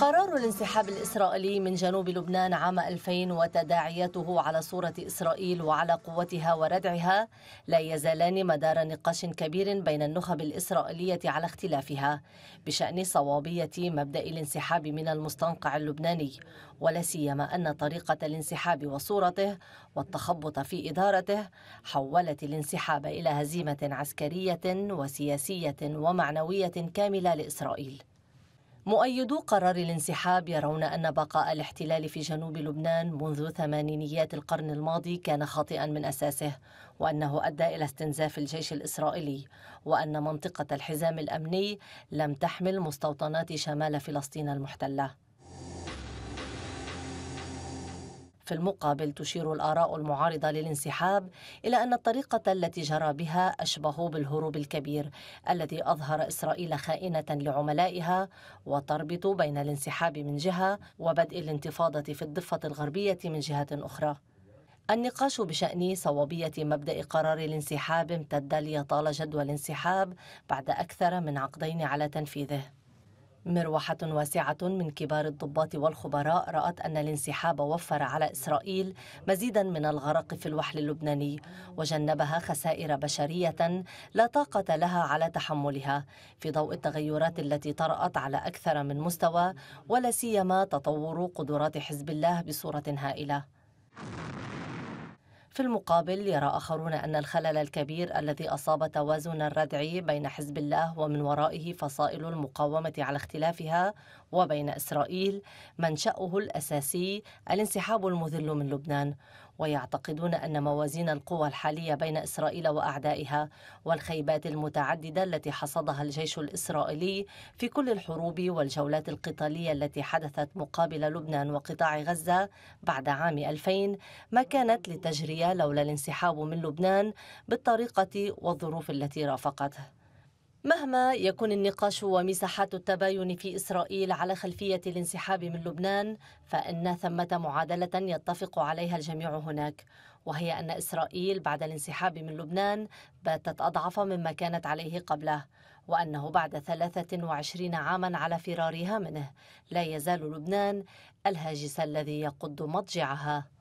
قرار الانسحاب الإسرائيلي من جنوب لبنان عام 2000 وتداعياته على صورة إسرائيل وعلى قوتها وردعها لا يزالان مدار نقاش كبير بين النخب الإسرائيلية على اختلافها بشأن صوابية مبدأ الانسحاب من المستنقع اللبناني ولا سيما أن طريقة الانسحاب وصورته والتخبط في إدارته حولت الانسحاب إلى هزيمة عسكرية وسياسية ومعنوية كاملة لإسرائيل مؤيدو قرار الانسحاب يرون أن بقاء الاحتلال في جنوب لبنان منذ ثمانينيات القرن الماضي كان خاطئا من أساسه وأنه أدى إلى استنزاف الجيش الإسرائيلي وأن منطقة الحزام الأمني لم تحمل مستوطنات شمال فلسطين المحتلة في المقابل تشير الآراء المعارضة للانسحاب إلى أن الطريقة التي جرى بها أشبه بالهروب الكبير الذي أظهر إسرائيل خائنة لعملائها وتربط بين الانسحاب من جهة وبدء الانتفاضة في الضفة الغربية من جهة أخرى النقاش بشأن صوابية مبدأ قرار الانسحاب امتد ليطال جدوى الانسحاب بعد أكثر من عقدين على تنفيذه مروحة واسعة من كبار الضباط والخبراء رأت أن الانسحاب وفر على إسرائيل مزيدا من الغرق في الوحل اللبناني وجنبها خسائر بشرية لا طاقة لها على تحملها في ضوء التغيرات التي طرأت على أكثر من مستوى ولا سيما تطور قدرات حزب الله بصورة هائلة. في المقابل يرى آخرون أن الخلل الكبير الذي أصاب توازن الردع بين حزب الله ومن ورائه فصائل المقاومة على اختلافها وبين إسرائيل منشأه الأساسي الانسحاب المذل من لبنان ويعتقدون أن موازين القوى الحالية بين إسرائيل وأعدائها والخيبات المتعددة التي حصدها الجيش الإسرائيلي في كل الحروب والجولات القتالية التي حدثت مقابل لبنان وقطاع غزة بعد عام 2000 ما كانت لتجري لولا الانسحاب من لبنان بالطريقة والظروف التي رافقته مهما يكون النقاش ومساحات التباين في إسرائيل على خلفية الانسحاب من لبنان فإن ثمة معادلة يتفق عليها الجميع هناك وهي أن إسرائيل بعد الانسحاب من لبنان باتت أضعف مما كانت عليه قبله وأنه بعد 23 عاما على فرارها منه لا يزال لبنان الهاجس الذي يقض مضجعها